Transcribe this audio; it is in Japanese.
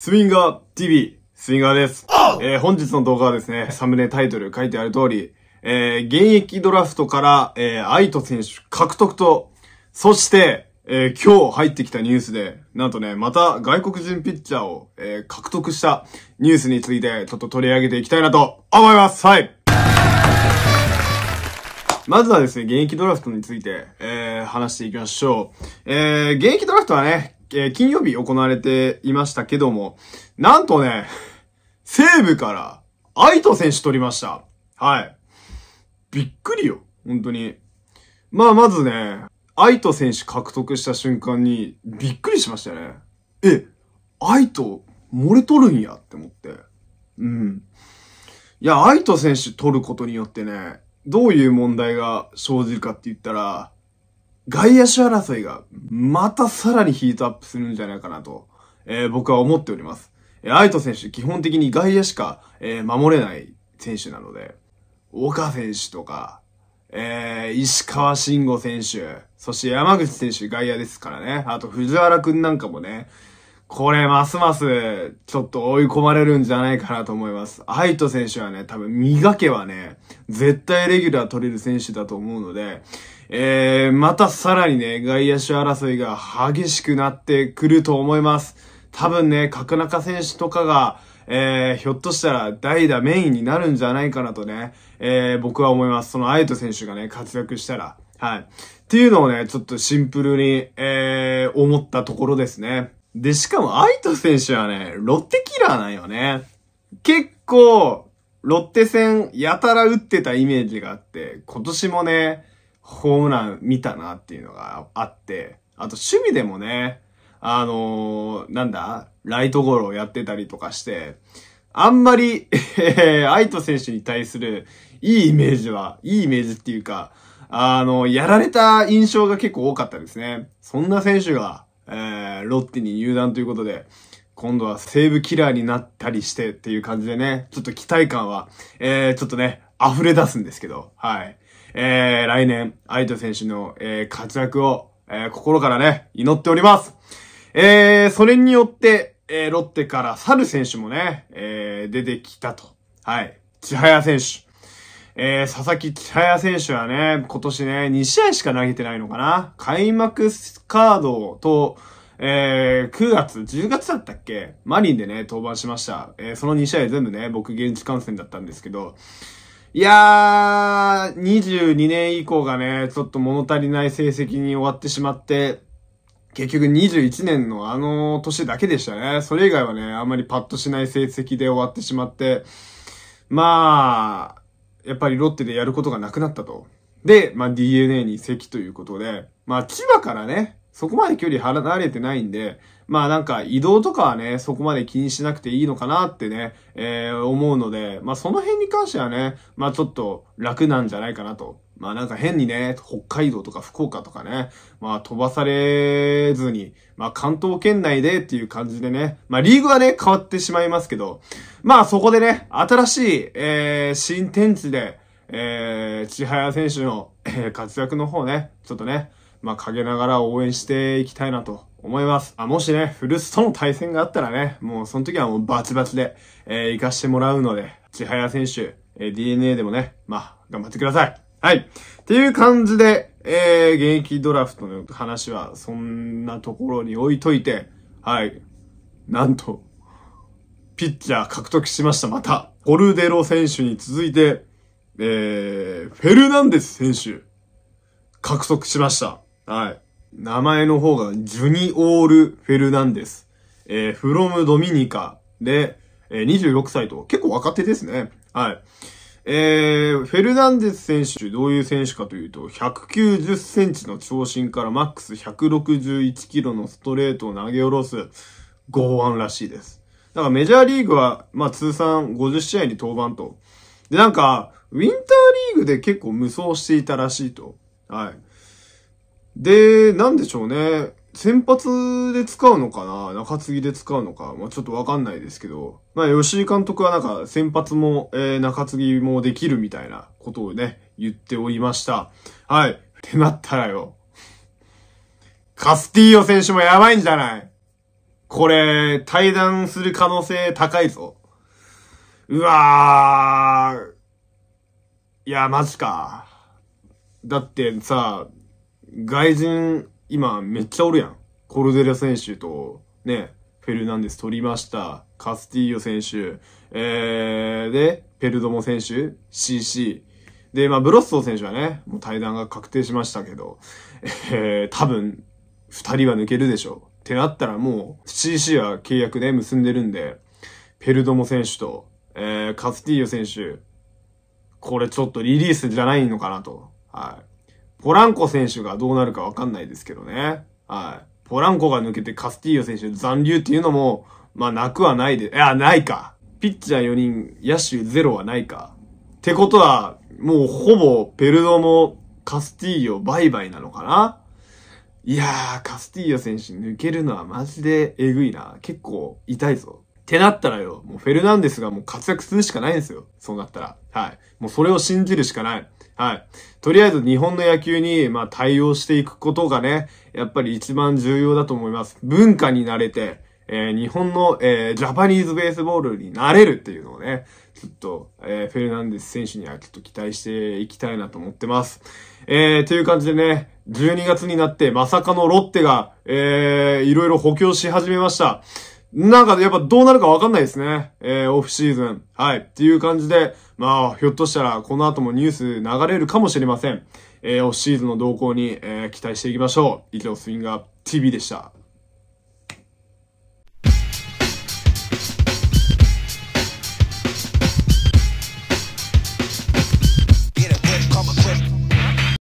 スインガー TV、スインガーです。えー、本日の動画はですね、サムネタイトル書いてある通り、えー、現役ドラフトから、えー、アイト選手獲得と、そして、えー、今日入ってきたニュースで、なんとね、また外国人ピッチャーを、えー、獲得したニュースについて、ちょっと取り上げていきたいなと思いますはいまずはですね、現役ドラフトについて、えー、話していきましょう。えー、現役ドラフトはね、えー、金曜日行われていましたけども、なんとね、西武から、愛斗選手取りました。はい。びっくりよ。本当に。まあ、まずね、愛斗選手獲得した瞬間に、びっくりしましたね。え、愛斗、漏れ取るんやって思って。うん。いや、愛斗選手取ることによってね、どういう問題が生じるかって言ったら、外野手争いがまたさらにヒートアップするんじゃないかなと、えー、僕は思っております。えー、アイト選手基本的に外野しか、えー、守れない選手なので、岡選手とか、えー、石川慎吾選手、そして山口選手外野ですからね。あと藤原くんなんかもね、これますますちょっと追い込まれるんじゃないかなと思います。アイト選手はね、多分磨けはね、絶対レギュラー取れる選手だと思うので、えー、またさらにね、外野手争いが激しくなってくると思います。多分ね、角中選手とかが、えー、ひょっとしたら代打メインになるんじゃないかなとね、えー、僕は思います。そのアイト選手がね、活躍したら。はい。っていうのをね、ちょっとシンプルに、えー、思ったところですね。で、しかも、アイト選手はね、ロッテキラーなんよね。結構、ロッテ戦、やたら打ってたイメージがあって、今年もね、ホームラン見たなっていうのがあって、あと守備でもね、あのー、なんだ、ライトゴロをやってたりとかして、あんまり、えー、愛斗選手に対するいいイメージは、いいイメージっていうか、あの、やられた印象が結構多かったですね。そんな選手が、えー、ロッテに入団ということで、今度はセーブキラーになったりしてっていう感じでね、ちょっと期待感は、えー、ちょっとね、溢れ出すんですけど、はい。えー、来年、アイト選手の、えー、活躍を、えー、心からね、祈っております。えー、それによって、えー、ロッテからサル選手もね、えー、出てきたと。はい。千早選手。えー、佐々木千早選手はね、今年ね、2試合しか投げてないのかな開幕カードと、えー、9月、10月だったっけマリンでね、登板しました。えー、その2試合全部ね、僕現地観戦だったんですけど、いやー、22年以降がね、ちょっと物足りない成績に終わってしまって、結局21年のあの年だけでしたね。それ以外はね、あんまりパッとしない成績で終わってしまって、まあ、やっぱりロッテでやることがなくなったと。で、まあ DNA に席ということで、まあ千葉からね、そこまで距離離れてないんで、まあなんか移動とかはね、そこまで気にしなくていいのかなってね、えー、思うので、まあその辺に関してはね、まあちょっと楽なんじゃないかなと。まあなんか変にね、北海道とか福岡とかね、まあ飛ばされずに、まあ関東圏内でっていう感じでね、まあリーグはね、変わってしまいますけど、まあそこでね、新しい、えー、新天地で、えー、千早選手の、えー、活躍の方ね、ちょっとね、まあ、陰ながら応援していきたいなと思います。あ、もしね、古巣との対戦があったらね、もうその時はもうバチバチで、えー、行かしてもらうので、千早選手、えー、DNA でもね、まあ、頑張ってください。はい。っていう感じで、えー、現役ドラフトの話は、そんなところに置いといて、はい。なんと、ピッチャー獲得しました、また。ホルデロ選手に続いて、えー、フェルナンデス選手、獲得しました。はい。名前の方が、ジュニオール・フェルナンデス。えー、フロム・ドミニカで、えー、26歳と、結構若手ですね。はい。えー、フェルナンデス選手、どういう選手かというと、190センチの長身からマックス161キロのストレートを投げ下ろす、剛腕らしいです。だからメジャーリーグは、まあ通算50試合に登板と。で、なんか、ウィンターリーグで結構無双していたらしいと。はい。で、なんでしょうね。先発で使うのかな中継ぎで使うのかまあ、ちょっとわかんないですけど。まあ、吉井監督はなんか先発も、えー、中継ぎもできるみたいなことをね、言っておりました。はい。ってなったらよ。カスティーヨ選手もやばいんじゃないこれ、対談する可能性高いぞ。うわー。いや、マジか。だってさ、外人、今めっちゃおるやん。コルデラ選手と、ね、フェルナンデス取りました。カスティーヨ選手、えー、で、ペルドモ選手、CC。で、まあ、ブロッソ選手はね、もう対談が確定しましたけど、えー、多分、二人は抜けるでしょう。ってなったらもう、CC は契約で結んでるんで、ペルドモ選手と、えー、カスティーヨ選手、これちょっとリリースじゃないのかなと。はい。ポランコ選手がどうなるかわかんないですけどね。はい。ポランコが抜けてカスティーヨ選手残留っていうのも、まあなくはないで、いや、ないか。ピッチャー4人、野手0はないか。ってことは、もうほぼペルドもカスティーヨ売買なのかないやー、カスティーヨ選手抜けるのはマジでエグいな。結構痛いぞ。ってなったらよ、もうフェルナンデスがもう活躍するしかないんですよ。そうなったら。はい。もうそれを信じるしかない。はい。とりあえず日本の野球に、まあ、対応していくことがね、やっぱり一番重要だと思います。文化に慣れて、えー、日本の、えー、ジャパニーズベースボールになれるっていうのをね、ちょっと、えー、フェルナンデス選手にはちょっと期待していきたいなと思ってます。えー、という感じでね、12月になってまさかのロッテが、えー、いろいろ補強し始めました。なんかやっぱどうなるかわかんないですね。えー、オフシーズン。はい。っていう感じで、まあ、ひょっとしたらこの後もニュース流れるかもしれません。えー、オフシーズンの動向に、えー、期待していきましょう。以上、スインガー TV でした。